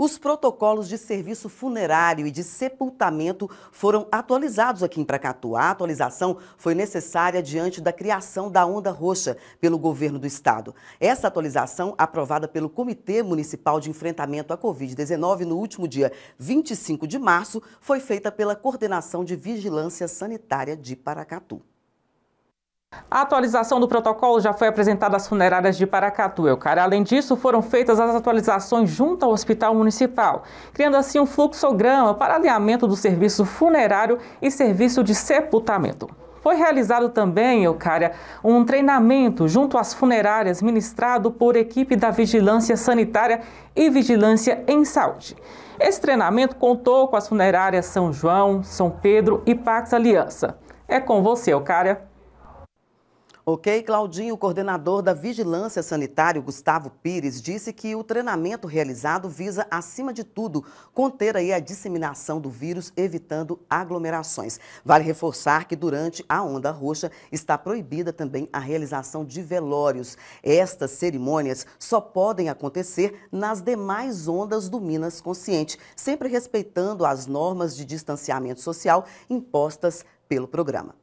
Os protocolos de serviço funerário e de sepultamento foram atualizados aqui em Pracatu. A atualização foi necessária diante da criação da Onda Roxa pelo governo do estado. Essa atualização, aprovada pelo Comitê Municipal de Enfrentamento à Covid-19 no último dia 25 de março, foi feita pela Coordenação de Vigilância Sanitária de Paracatu. A atualização do protocolo já foi apresentada às funerárias de Paracatu e é Eucara. Além disso, foram feitas as atualizações junto ao Hospital Municipal, criando assim um fluxograma para alinhamento do serviço funerário e serviço de sepultamento. Foi realizado também, Eucária, é um treinamento junto às funerárias ministrado por equipe da Vigilância Sanitária e Vigilância em Saúde. Esse treinamento contou com as funerárias São João, São Pedro e Pax Aliança. É com você, Eucária. É Ok, Claudinho, o coordenador da Vigilância Sanitária, Gustavo Pires, disse que o treinamento realizado visa, acima de tudo, conter aí a disseminação do vírus, evitando aglomerações. Vale reforçar que durante a onda roxa está proibida também a realização de velórios. Estas cerimônias só podem acontecer nas demais ondas do Minas Consciente, sempre respeitando as normas de distanciamento social impostas pelo programa.